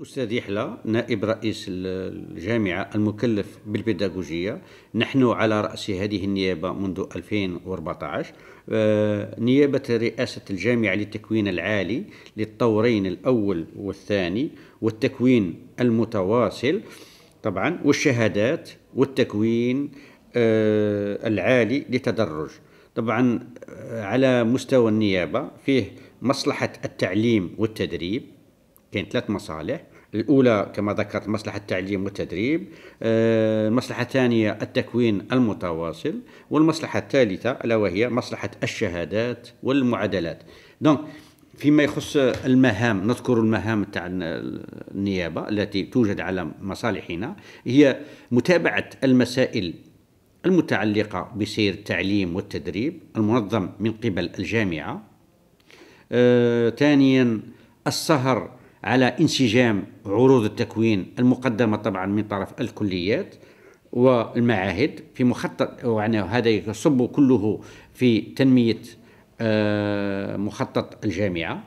الأستاذ يحلى نائب رئيس الجامعة المكلف بالبيداغوجية نحن على رأس هذه النيابة منذ 2014 آه، نيابة رئاسة الجامعة للتكوين العالي للطورين الأول والثاني والتكوين المتواصل طبعا والشهادات والتكوين آه، العالي لتدرج طبعا آه، على مستوى النيابة فيه مصلحة التعليم والتدريب كاين ثلاث مصالح الأولى كما ذكرت مصلحة التعليم والتدريب المصلحة آه، الثانية التكوين المتواصل والمصلحة الثالثة ألا وهي مصلحة الشهادات والمعادلات دونك فيما يخص المهام نذكر المهام تاع النيابة التي توجد على مصالحنا هي متابعة المسائل المتعلقة بسير التعليم والتدريب المنظم من قبل الجامعة آه، ثانيا السهر على انسجام عروض التكوين المقدمة طبعا من طرف الكليات والمعاهد في مخطط يعني هذا يصب كله في تنمية آه، مخطط الجامعة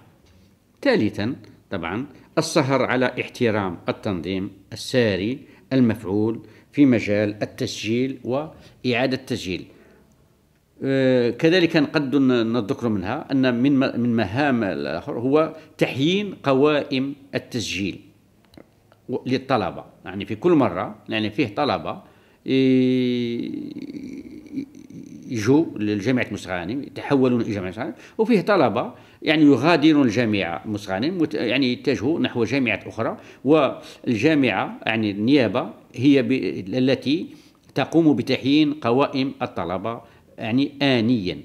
ثالثا طبعا السهر على احترام التنظيم الساري المفعول في مجال التسجيل وإعادة التسجيل آه، كذلك نقد نذكر منها ان من من مهام الاخر هو تحيين قوائم التسجيل للطلبه يعني في كل مره يعني فيه طلبه يجوا لجامعه مسغانم يتحولون الى جامعه مسغانم وفيه طلبه يعني يغادرون الجامعه مسغانم يعني يتجهوا نحو جامعات اخرى والجامعه يعني النيابه هي التي تقوم بتحيين قوائم الطلبه يعني آنيا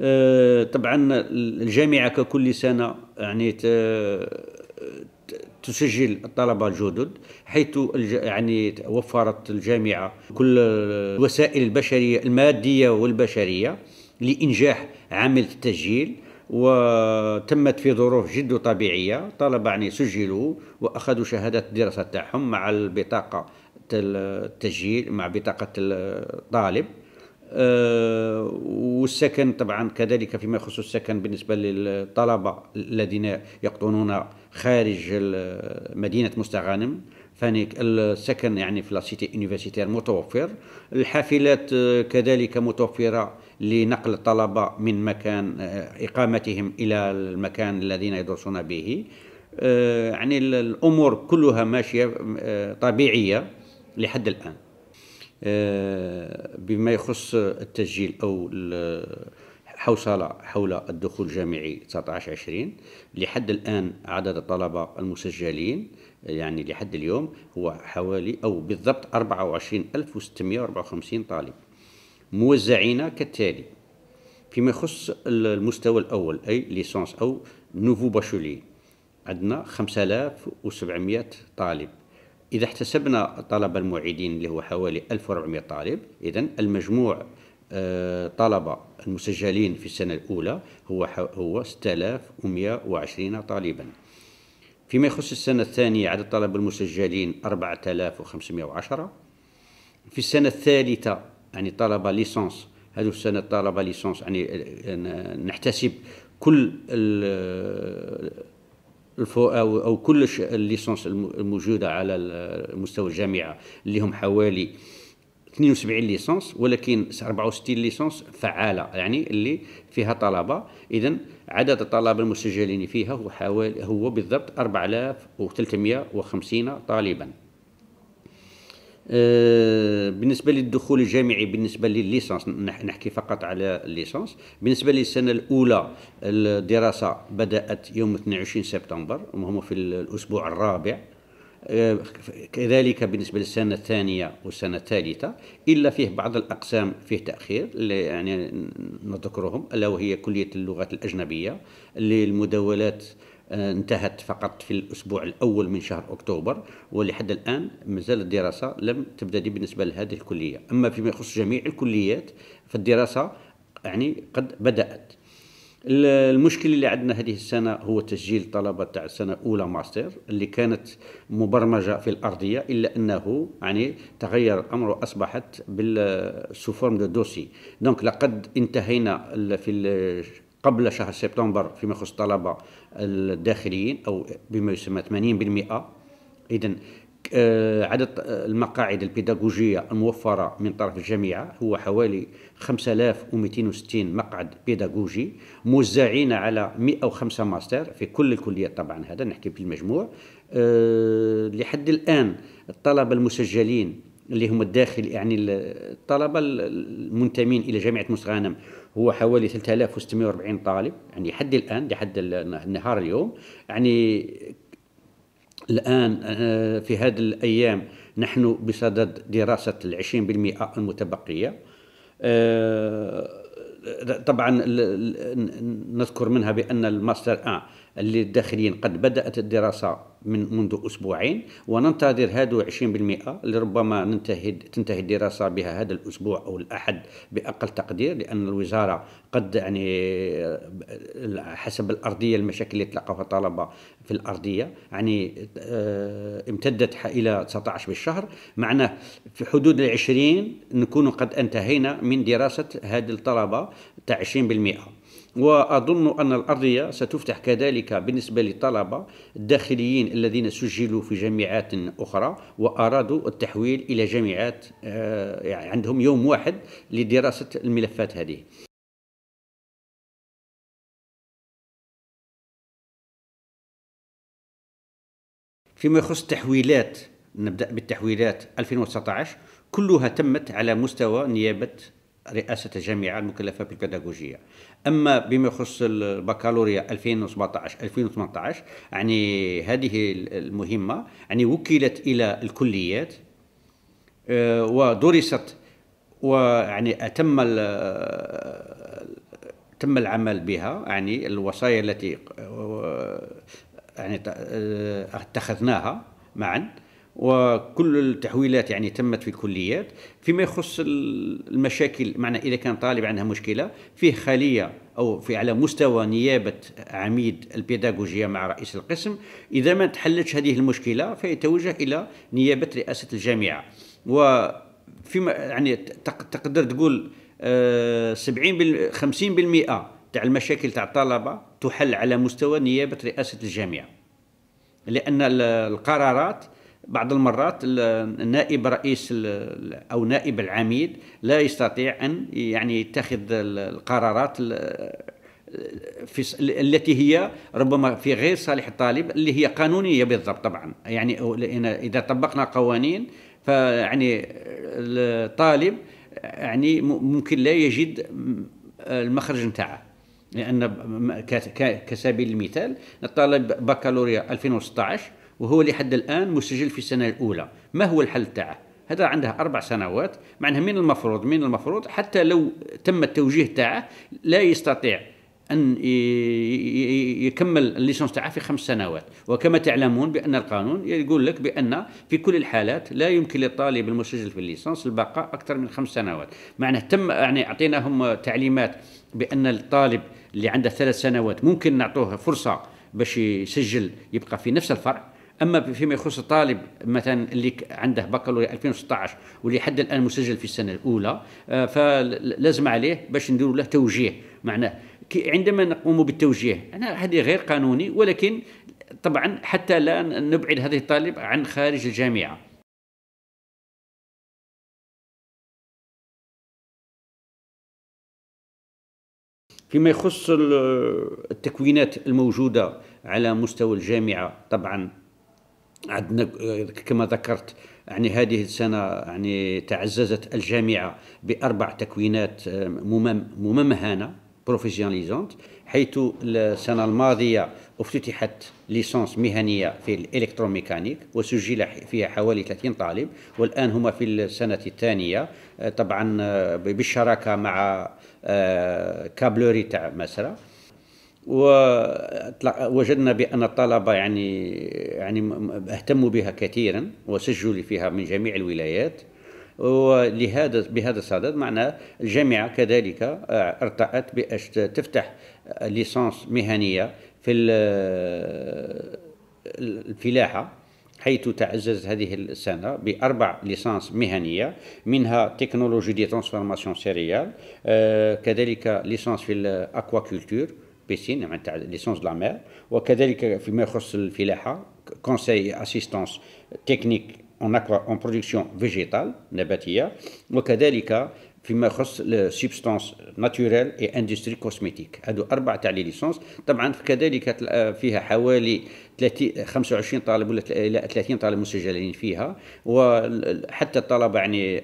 آه، طبعا الجامعة ككل سنة يعني تسجل الطلبة الجدد حيث يعني وفرت الجامعة كل الوسائل البشرية المادية والبشرية لإنجاح عمل التسجيل وتمت في ظروف جد طبيعية طلب يعني سجلوا وأخذوا شهادة الدراسة تاعهم مع البطاقة التسجيل مع بطاقة الطالب آه، والسكن طبعا كذلك فيما يخص السكن بالنسبة للطلبة الذين يقطنون خارج مدينة مستغانم فاني السكن يعني في لاسيتي يونيفرسيتير متوفر الحافلات كذلك متوفره لنقل الطلبة من مكان آه، إقامتهم إلى المكان الذين يدرسون به آه، يعني الأمور كلها ماشية آه، طبيعية لحد الآن بما يخص التسجيل أو حوصلة حول الدخول الجامعي 19-20 لحد الآن عدد الطلبة المسجلين يعني لحد اليوم هو حوالي أو بالضبط 24654 طالب موزعين كالتالي فيما يخص المستوى الأول أي ليسونس أو نوفو باشولي عندنا 5700 طالب إذا احتسبنا طلبة المعيدين اللي هو حوالي 1400 طالب إذا المجموع آه، طلبة المسجلين في السنة الأولى هو هو 6120 طالبا فيما يخص السنة الثانية عدد الطلبه المسجلين 4510 في السنة الثالثة يعني طلبه ليسونس هذه السنه طلبه ليسونس يعني نحتسب كل الفو أو, أو كل الليسونس الموجودة على مستوى الجامعة اللي هم حوالي 72 ليسونس ولكن 64 ليسونس فعالة يعني اللي فيها طلبة إذا عدد الطلبة المسجلين فيها هو حوالي هو بالضبط 4350 طالباً آه، بالنسبه للدخول الجامعي بالنسبه للليسانس نحكي فقط على الليسانس بالنسبه للسنه الاولى الدراسه بدات يوم 22 سبتمبر وهم في الاسبوع الرابع آه، كذلك بالنسبه للسنه الثانيه والسنه الثالثه الا فيه بعض الاقسام فيه تاخير اللي يعني نذكرهم الا وهي كليه اللغات الاجنبيه للمداولات آه، انتهت فقط في الأسبوع الأول من شهر أكتوبر ولحد الآن مازال الدراسة لم تبدا بالنسبة لهذه الكلية أما فيما يخص جميع الكليات فالدراسة يعني قد بدأت المشكل اللي عندنا هذه السنه هو تسجيل طلبه تاع السنه الاولى ماستر اللي كانت مبرمجه في الارضيه الا انه يعني تغير الامر واصبحت بالسوفورم دو دوسي دونك لقد انتهينا في قبل شهر سبتمبر فيما يخص الطلبه الداخليين أو بما يسمى 80% إذا آه، عدد المقاعد البيداغوجية الموفرة من طرف الجامعة هو حوالي 5260 مقعد بيداغوجي موزعين على 105 ماستر في كل الكليات طبعا هذا نحكي بالمجموع آه، لحد الآن الطلبة المسجلين اللي هم الداخل يعني الطلبه المنتمين الى جامعه موس غانم هو حوالي 3640 طالب يعني حد الان لحد النهار اليوم يعني الان آه، في هذه الايام نحن بصدد دراسه آه، ال 20% المتبقيه طبعا نذكر منها بان الماستر ان آه، اللي الداخلين قد بدات الدراسه من منذ أسبوعين وننتظر هذا 20% لربما ننتهي تنتهي الدراسة بها هذا الأسبوع أو الأحد بأقل تقدير لأن الوزارة قد يعني حسب الأرضية المشاكل اللي تلقاها الطلبة في الأرضية يعني آه، امتدت إلى 19 بالشهر معناه في حدود ال 20 نكون قد انتهينا من دراسة هذه الطلبة تاع 20% واظن ان الارضيه ستفتح كذلك بالنسبه للطلبه الداخليين الذين سجلوا في جامعات اخرى وارادوا التحويل الى جامعات آه، يعني عندهم يوم واحد لدراسه الملفات هذه فيما يخص التحويلات نبدا بالتحويلات 2019 كلها تمت على مستوى نيابه رئاسة الجامعة المكلفة بالبداغوجية أما بما يخص البكالوريا 2017 2018 يعني هذه المهمة يعني وكلت إلى الكليات آه، ودرست ويعني أتم تم العمل بها يعني الوصايا التي آه، يعني آه، اتخذناها معا وكل التحويلات يعني تمت في الكليات فيما يخص المشاكل معنى إذا كان طالب عندها مشكلة فيه خلية أو في على مستوى نيابة عميد البيداغوجية مع رئيس القسم إذا ما تحلتش هذه المشكلة فيتوجه إلى نيابة رئاسة الجامعة وفيما يعني تقدر تقول 70 آه، 50% تاع المشاكل تاع الطلبه تحل على مستوى نيابه رئاسه الجامعه لان القرارات بعض المرات النائب رئيس او نائب العميد لا يستطيع ان يعني يتخذ القرارات في التي هي ربما في غير صالح الطالب اللي هي قانونيه بالضبط طبعا يعني اذا طبقنا قوانين فيعني الطالب يعني ممكن لا يجد المخرج نتاعه لان كسبيل المثال الطالب بكالوريا 2016 وهو لحد الآن مسجل في السنة الأولى ما هو الحل تاعه هذا عنده أربع سنوات معناها من المفروض من المفروض حتى لو تم التوجيه تاعه لا يستطيع أن يكمل الليسونس تاعه في خمس سنوات وكما تعلمون بأن القانون يقول لك بأن في كل الحالات لا يمكن للطالب المسجل في الليسونس البقاء أكثر من خمس سنوات معناه تم يعني أعطيناهم تعليمات بأن الطالب اللي عنده ثلاث سنوات ممكن نعطوه فرصة باش يسجل يبقى في نفس الفرع اما فيما يخص الطالب مثلا اللي عنده بكالوريا 2016 واللي حد الان مسجل في السنه الاولى آه، فلازم عليه باش نديروا له توجيه معناه عندما نقوم بالتوجيه هذه غير قانوني ولكن طبعا حتى لا نبعد هذه الطالب عن خارج الجامعه فيما يخص التكوينات الموجوده على مستوى الجامعه طبعا عندنا كما ذكرت يعني هذه السنة يعني تعززت الجامعة بأربع تكوينات آه، ممهنة بروفيسيوناليزونت حيث السنة الماضية افتتحت ليسونس مهنية في الإلكتروميكانيك وسجل فيها حوالي 30 طالب والآن هما في السنة الثانية آه، طبعا آه، بالشراكة مع كابلوري تاع مسرى ووجدنا بأن الطلبة يعني يعني اهتموا بها كثيرا وسجلوا فيها من جميع الولايات ولهذا بهذا الصدد معنا الجامعة كذلك آه، ارتأت بأش تفتح ليسانس مهنية في آه، الفلاحة حيث تعزز هذه السنة بأربع ليسانس مهنية منها تكنولوجي دي ترانسفورماسيون سيريال آه، كذلك ليسانس في الأكواكولتور بيسين يعني تاع ليسونس دو لا مير وكذلك فيما يخص الفلاحه كونساي اسيستونس تكنيك اون اكوا اون برودكسيون فيجيتال نباتيه وكذلك فيما يخص السبستانس ناتوريل اي اندستري كوزميتيك هادو اربع تاع لي ليسونس طبعا كذلك فيها حوالي 30 25 طالب ولا الى 30 طالب مسجلين فيها وحتى الطلبه يعني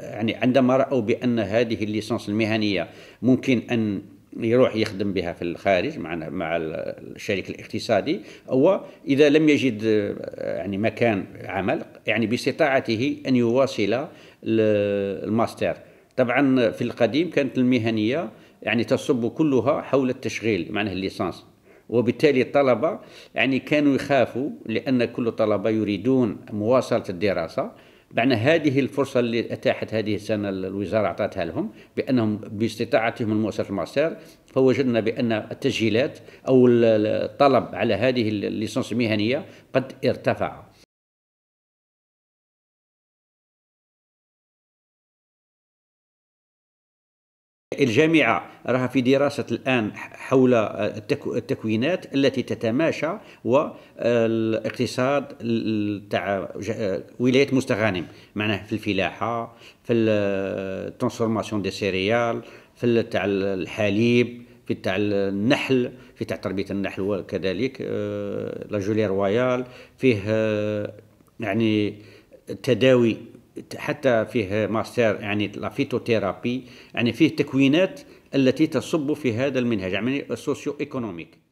يعني عندما راوا بان هذه الليسونس المهنيه ممكن ان يروح يخدم بها في الخارج مع مع الشريك الاقتصادي او اذا لم يجد آه، يعني مكان عمل يعني باستطاعته ان يواصل الماستر طبعا في القديم كانت المهنيه يعني تصب كلها حول التشغيل معناه الليسانس وبالتالي الطلبه يعني كانوا يخافوا لان كل الطلبه يريدون مواصله الدراسه معنى هذه الفرصة اللي أتاحت هذه السنة الوزارة أعطتها لهم بأنهم باستطاعتهم المؤسسة الماستر فوجدنا بأن التسجيلات أو الطلب على هذه الليسانس المهنية قد ارتفع الجامعة راها في دراسة الآن حول آه، التكوينات التي تتماشى والاقتصاد آه، تاع آه، ولاية مستغانم معناه في الفلاحة في الترانسفورماسيون دي سيريال في تاع الحليب في تاع النحل في تاع تربية النحل وكذلك لا جولي رويال فيه يعني التداوي حتى فيه ماستر يعني لافيتوثيرابي يعني فيه تكوينات التي تصب في هذا المنهج يعني السوسيو ايكونوميك